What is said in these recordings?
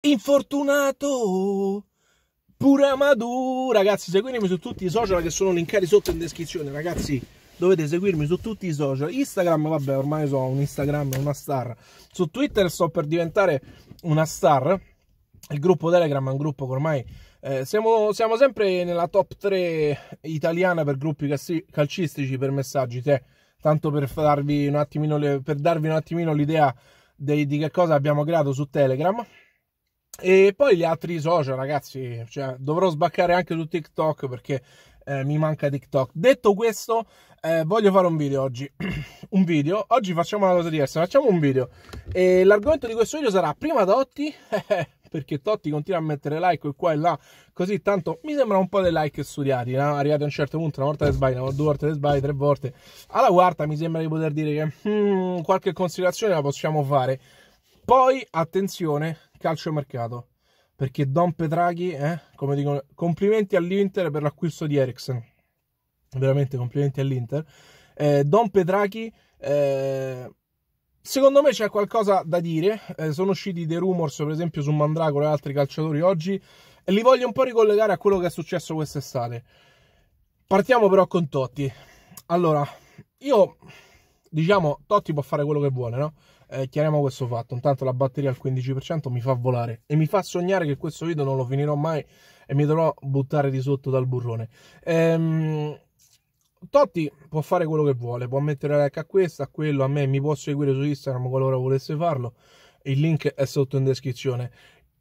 Infortunato pure Amadou. Ragazzi, seguitemi su tutti i social che sono linkati sotto in descrizione, ragazzi. Dovete seguirmi su tutti i social. Instagram, vabbè, ormai sono un Instagram, una star. Su Twitter sto per diventare una star. Il gruppo Telegram è un gruppo che ormai eh, siamo, siamo, sempre nella top 3 italiana per gruppi calcistici per messaggi. Te, tanto per, farvi un attimino, per darvi un attimino l'idea di che cosa abbiamo creato su Telegram. E poi gli altri social, ragazzi, cioè, dovrò sbaccare anche su TikTok perché eh, mi manca TikTok. Detto questo, eh, voglio fare un video oggi. un video. Oggi facciamo una cosa diversa, facciamo un video. E l'argomento di questo video sarà prima Totti, perché Totti continua a mettere like qua e là, così tanto mi sembra un po' dei like studiati, no? Eh, arrivati a un certo punto, una volta le sbagli, una, due volte le sbagli, tre volte. Alla quarta mi sembra di poter dire che hmm, qualche considerazione la possiamo fare. Poi, attenzione, calciomercato. Perché Don Petraghi, eh, come dicono, complimenti all'Inter per l'acquisto di Eriksen. Veramente complimenti all'Inter. Eh, Don Petraghi, eh, secondo me c'è qualcosa da dire. Eh, sono usciti dei rumors, per esempio, su Mandragora e altri calciatori oggi. E li voglio un po' ricollegare a quello che è successo quest'estate. Partiamo però con Totti. Allora, io diciamo Totti può fare quello che vuole, no? eh, chiariamo questo fatto. Intanto la batteria al 15% mi fa volare e mi fa sognare che questo video non lo finirò mai e mi dovrò buttare di sotto dal burrone. Ehm, Totti può fare quello che vuole, può mettere like a questo, a quello, a me, mi può seguire su Instagram qualora volesse farlo. Il link è sotto in descrizione.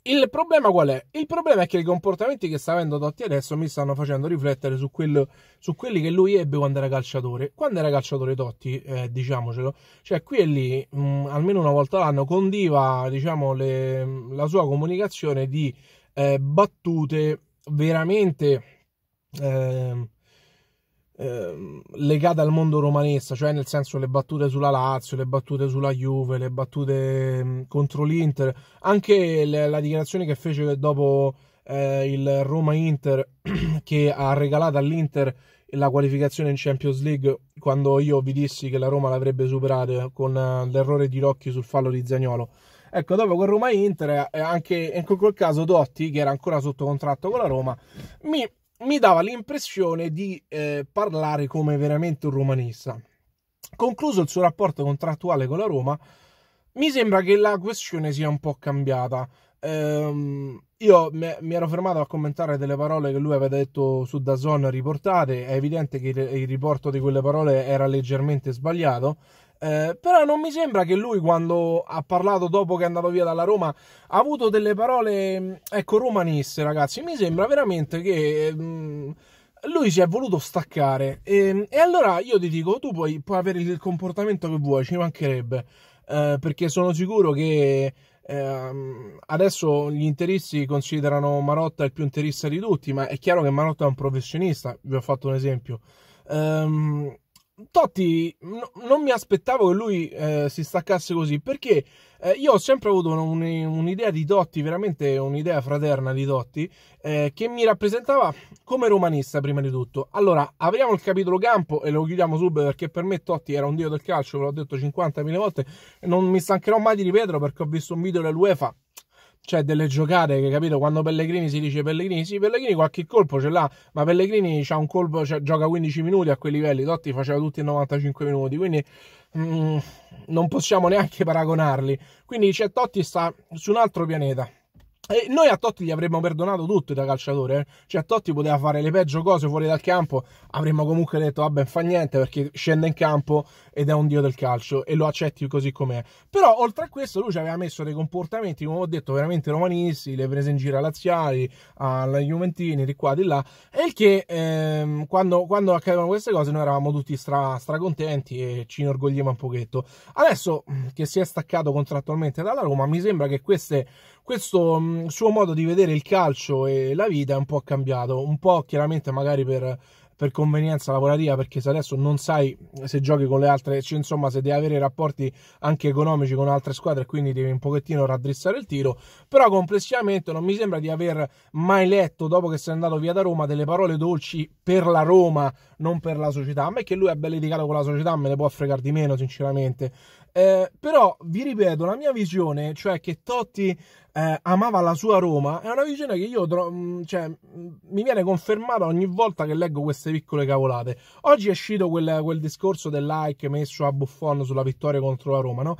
Il problema qual è? Il problema è che i comportamenti che sta avendo Totti adesso mi stanno facendo riflettere su, quello, su quelli che lui ebbe quando era calciatore. Quando era calciatore Totti, eh, diciamocelo, cioè qui e lì, mh, mm, almeno una volta all'anno, condiva diciamo, le, la sua comunicazione di eh, battute veramente... Eh, Ehm, legata al mondo romanista, cioè nel senso le battute sulla Lazio, le battute sulla Juve, le battute ehm, contro l'Inter, anche le, la dichiarazione che fece dopo eh, il Roma-Inter che ha regalato all'Inter la qualificazione in Champions League quando io vi dissi che la Roma l'avrebbe superata con eh, l'errore di Rocchi sul fallo di Zagnolo. Ecco, dopo con Roma Inter, eh, anche in quel caso Dotti, che era ancora sotto contratto con la Roma, mi mi dava l'impressione di eh, parlare come veramente un romanista. Concluso il suo rapporto contrattuale con la Roma, mi sembra che la questione sia un po' cambiata. Ehm, io mi ero fermato a commentare delle parole che lui aveva detto su Dazon riportate. È evidente che il riporto di quelle parole era leggermente sbagliato, eh, però non mi sembra che lui quando ha parlato dopo che è andato via dalla Roma ha avuto delle parole mm, ecco romaniste ragazzi mi sembra veramente che mh, mm, lui si è voluto staccare e, ehm, e, allora io ti dico tu puoi, puoi, avere il comportamento che vuoi ci mancherebbe eh, perché sono sicuro che eh, adesso gli interisti considerano Marotta il più interista di tutti, ma è chiaro che Marotta è un professionista. Vi ho fatto un esempio. Um, Totti no, non mi aspettavo che lui eh, si staccasse così perché eh, io ho sempre avuto un'idea un di Totti, veramente un'idea fraterna di Totti, eh, che mi rappresentava come romanista prima di tutto. Allora, apriamo il capitolo campo e lo chiudiamo subito perché per me Totti era un dio del calcio, ve l'ho detto 50.000 volte, non mi stancherò mai di ripeterlo perché ho visto un video dell'UEFA cioè delle giocate che capito quando Pellegrini si dice Pellegrini sì Pellegrini qualche colpo ce l'ha ma Pellegrini c'ha un colpo cioè, gioca 15 minuti a quei livelli Totti faceva tutti i 95 minuti quindi mm, non possiamo neanche paragonarli quindi c'è cioè, Totti sta su un altro pianeta e noi a Totti gli avremmo perdonato tutto da calciatore, eh? cioè Totti poteva fare le peggio cose fuori dal campo, avremmo comunque detto vabbè fa niente perché scende in campo ed è un dio del calcio e lo accetti così com'è. Però oltre a questo lui ci aveva messo dei comportamenti, come ho detto, veramente romanisti, le prese in giro a Laziali, alla Juventini, di qua, di là, e il che ehm, quando, quando, accadevano queste cose noi eravamo tutti stra, stracontenti e ci inorgogliamo un pochetto. Adesso che si è staccato contrattualmente dalla Roma, mi sembra che queste questo mm, suo modo di vedere il calcio e la vita è un po' cambiato, un po' chiaramente magari per, per convenienza lavorativa, perché se adesso non sai se giochi con le altre, cioè, insomma, se devi avere rapporti anche economici con altre squadre, quindi devi un pochettino raddrizzare il tiro. Però complessivamente non mi sembra di aver mai letto, dopo che sei andato via da Roma, delle parole dolci per la Roma, non per la società. A me che lui è abbia litigato con la società me ne può fregare di meno, sinceramente. Eh, però vi ripeto, la mia visione, cioè che Totti eh, amava la sua Roma, è una visione che io tro- mm, cioè, mm, mi viene confermata ogni volta che leggo queste piccole cavolate. Oggi è uscito quel, quel discorso del like messo a Buffon sulla vittoria contro la Roma, no?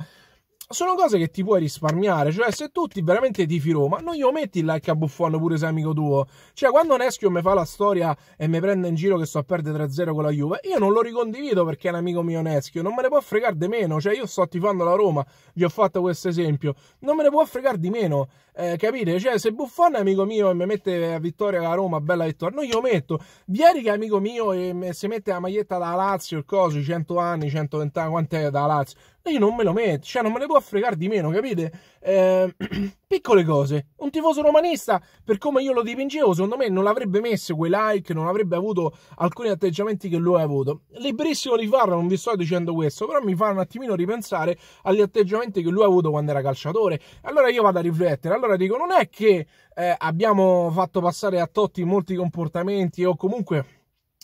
sono cose che ti puoi risparmiare. Cioè, se tu ti veramente tifi Roma, non glielo metti il like a Buffon pure se è amico tuo. Cioè, quando Neschio mi fa la storia e mi prende in giro che sto a perdere 3-0 con la Juve, io non lo ricondivido perché è un amico mio Neschio. Non me ne può fregare di meno. Cioè, io sto tifando la Roma, gli ho fatto questo esempio. Non me ne può fregare di meno eh, capite? Cioè, se Buffon è amico mio e mi mette a vittoria la Roma, bella vittoria, non glielo metto. Vieri che è amico mio e se mette la maglietta da Lazio, il coso, 100 anni, 120 anni, quant'è da Lazio? io non me lo metto, cioè non me ne può fregare di meno, capite? Eh, piccole cose. Un tifoso romanista, per come io lo dipingevo, secondo me non avrebbe messo quei like, non avrebbe avuto alcuni atteggiamenti che lui ha avuto. Liberissimo di farlo, non vi sto dicendo questo, però mi fa un attimino ripensare agli atteggiamenti che lui ha avuto quando era calciatore. Allora io vado a riflettere, allora allora dico, non è che eh, abbiamo fatto passare a Totti molti comportamenti o comunque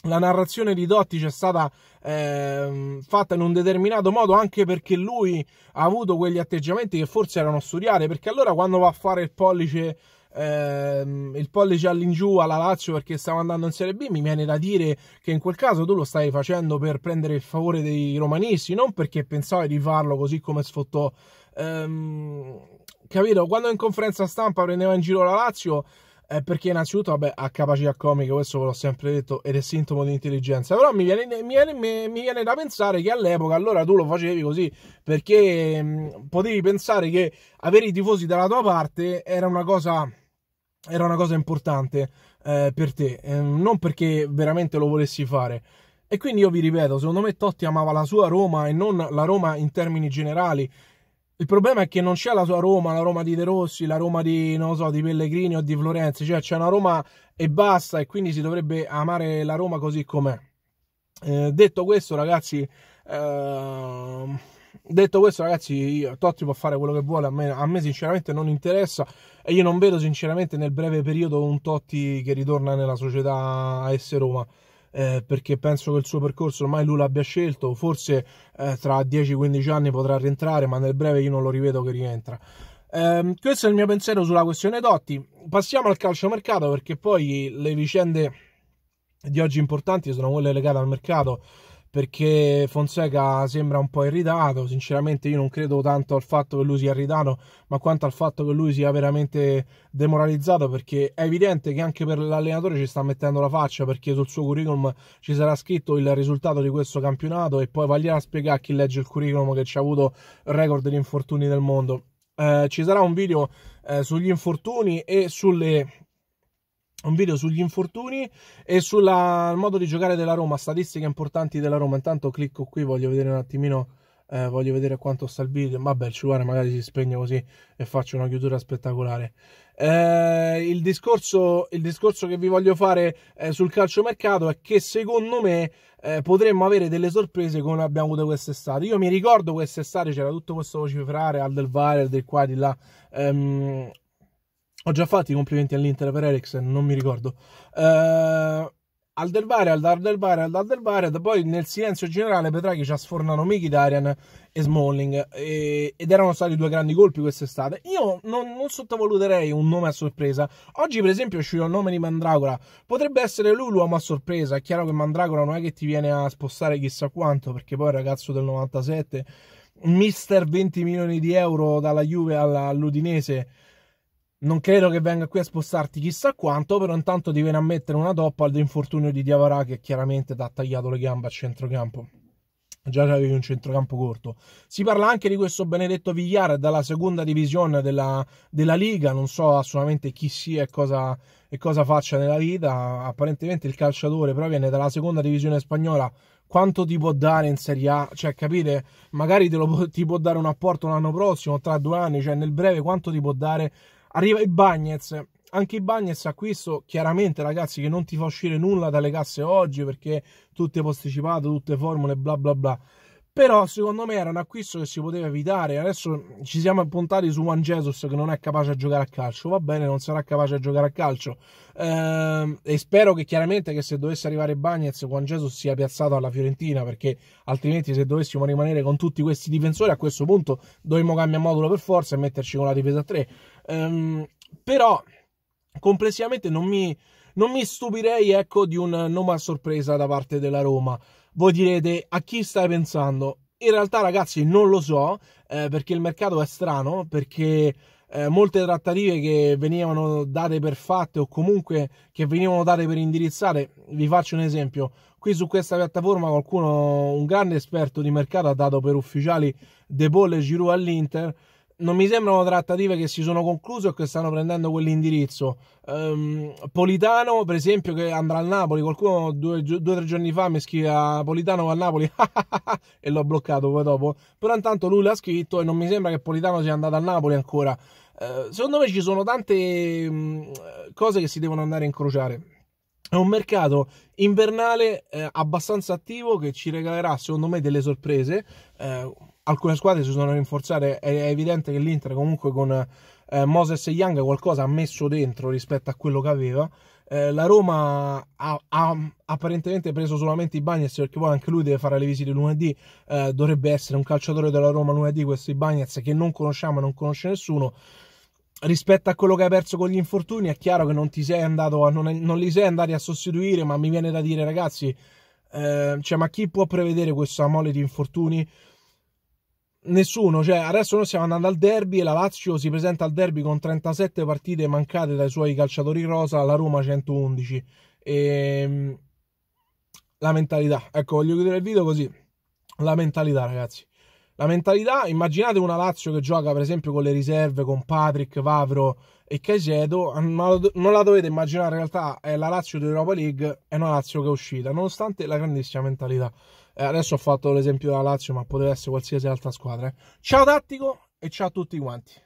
la narrazione di Totti c'è stata eh, fatta in un determinato modo anche perché lui ha avuto quegli atteggiamenti che forse erano studiati perché allora quando va a fare il pollice Ehm, il pollice all'ingiù alla Lazio perché stava andando in Serie B, mi viene da dire che in quel caso tu lo stai facendo per prendere il favore dei romanisti, non perché pensavi di farlo così come sfottò. Ehm, capito? Quando in conferenza stampa prendeva in giro la Lazio, eh, perché innanzitutto, vabbè, ha capacità comiche, questo ve l'ho sempre detto, ed è sintomo di intelligenza. Però mi viene, mi viene, mi viene da pensare che all'epoca allora tu lo facevi così, perché mh, mm, potevi pensare che avere i tifosi dalla tua parte era una cosa, era una cosa importante eh, per te, eh, non perché veramente lo volessi fare. E quindi io vi ripeto, secondo me Totti amava la sua Roma e non la Roma in termini generali. Il problema è che non c'è la sua Roma, la Roma di De Rossi, la Roma di, non so, di Pellegrini o di Florenzi, cioè c'è una Roma e basta e quindi si dovrebbe amare la Roma così com'è. Eh, detto questo, ragazzi, eh, detto questo, ragazzi, io, Totti può fare quello che vuole, a me, a me, sinceramente non interessa e io non vedo sinceramente nel breve periodo un Totti che ritorna nella società a essere Roma eh, perché penso che il suo percorso ormai lui l'abbia scelto, forse eh, tra 10-15 anni potrà rientrare, ma nel breve io non lo rivedo che rientra. Eh, questo è il mio pensiero sulla questione Dotti. Passiamo al calciomercato perché poi le vicende di oggi importanti sono quelle legate al mercato perché Fonseca sembra un po' irritato, sinceramente io non credo tanto al fatto che lui sia irritato, ma quanto al fatto che lui sia veramente demoralizzato, perché è evidente che anche per l'allenatore ci sta mettendo la faccia, perché sul suo curriculum ci sarà scritto il risultato di questo campionato e poi vagliela a spiegare a chi legge il curriculum che ci ha avuto il record degli infortuni del mondo. Eh, ci sarà un video eh, sugli infortuni e sulle un video sugli infortuni e sul modo di giocare della Roma, statistiche importanti della Roma. Intanto clicco qui, voglio vedere un attimino, eh, voglio vedere quanto sta il video. Vabbè, il cellulare magari si spegne così e faccio una chiusura spettacolare. Eh, il, discorso, il, discorso, che vi voglio fare eh, sul calciomercato è che secondo me eh, potremmo avere delle sorprese come abbiamo avuto quest'estate. Io mi ricordo quest'estate c'era tutto questo cifrare al del VAR, del qua, e di là. Ehm, ho già fatto i complimenti all'Inter per Eriksen, non mi ricordo. Uh, al Del Varia, al Dar Del Varia, al Dar Del Varia, poi nel silenzio generale Petrachi ci ha sfornato Darian e Smalling e, ed erano stati due grandi colpi quest'estate. Io non, non, sottovaluterei un nome a sorpresa. Oggi per esempio è uscito il nome di Mandragora, potrebbe essere lui l'uomo a sorpresa, è chiaro che Mandragora non è che ti viene a spostare chissà quanto perché poi il ragazzo del 97, mister 20 milioni di euro dalla Juve all'Udinese non credo che venga qui a spostarti chissà quanto, però intanto ti viene a mettere una toppa all'infortunio di Diavarà che chiaramente ti ha tagliato le gambe a centrocampo. Già avevi un centrocampo corto. Si parla anche di questo benedetto Vigliare dalla seconda divisione della, della Liga, non so assolutamente chi sia e cosa, e cosa faccia nella vita. Apparentemente il calciatore però viene dalla seconda divisione spagnola quanto ti può dare in Serie A, cioè capite? magari lo, ti può dare un apporto l'anno prossimo, tra due anni, cioè nel breve quanto ti può dare Arriva i Bagnets. anche i Bagnets acquisto chiaramente ragazzi che non ti fa uscire nulla dalle casse oggi perché tutte posticipate, tutte formule bla bla bla però secondo me era un acquisto che si poteva evitare adesso ci siamo puntati su Juan Jesus che non è capace a giocare a calcio va bene non sarà capace a giocare a calcio ehm, e spero che chiaramente che se dovesse arrivare Bagnets Juan Jesus sia piazzato alla Fiorentina perché altrimenti se dovessimo rimanere con tutti questi difensori a questo punto dovremmo cambiare modulo per forza e metterci con la difesa 3 Um, però complessivamente non mi, non mi stupirei ecco, di un nome a sorpresa da parte della Roma. Voi direte a chi stai pensando? In realtà ragazzi non lo so eh, perché il mercato è strano, perché eh, molte trattative che venivano date per fatte o comunque che venivano date per indirizzare, vi faccio un esempio, qui su questa piattaforma qualcuno, un grande esperto di mercato ha dato per ufficiali De Bolle e Giroud all'Inter, non mi sembrano trattative che si sono concluse o che stanno prendendo quell'indirizzo. Um, Politano, per esempio, che andrà a Napoli, qualcuno due o tre giorni fa mi scrive ah, Politano va a Napoli e l'ho bloccato poi dopo. Però intanto lui l'ha scritto e non mi sembra che Politano sia andato a Napoli ancora. Uh, secondo me ci sono tante um, cose che si devono andare a incrociare. È un mercato invernale eh, abbastanza attivo che ci regalerà, secondo me, delle sorprese. Uh, alcune squadre si sono rinforzate, è evidente che l'Inter comunque con eh, Moses e Young qualcosa ha messo dentro rispetto a quello che aveva. Eh, la Roma ha, ha, apparentemente preso solamente i Bagnets perché poi anche lui deve fare le visite lunedì, eh, dovrebbe essere un calciatore della Roma lunedì Questi Bagnets che non conosciamo e non conosce nessuno. Rispetto a quello che hai perso con gli infortuni è chiaro che non, ti sei andato a, non, è, non li sei andati a sostituire, ma mi viene da dire ragazzi, eh, cioè, ma chi può prevedere questa mole di infortuni? nessuno, cioè adesso noi stiamo andando al derby e la Lazio si presenta al derby con 37 partite mancate dai suoi calciatori rosa, la Roma 111. E... Ehm, la mentalità, ecco, voglio chiudere il video così. La mentalità, ragazzi. La mentalità, immaginate una Lazio che gioca per esempio con le riserve, con Patrick, Vavro e Caicedo, non la dovete immaginare in realtà, è la Lazio di Europa League, è una Lazio che è uscita, nonostante la grandissima mentalità. Eh, adesso ho fatto l'esempio della Lazio, ma poteva essere qualsiasi altra squadra. Eh. Ciao Tattico e ciao a tutti quanti.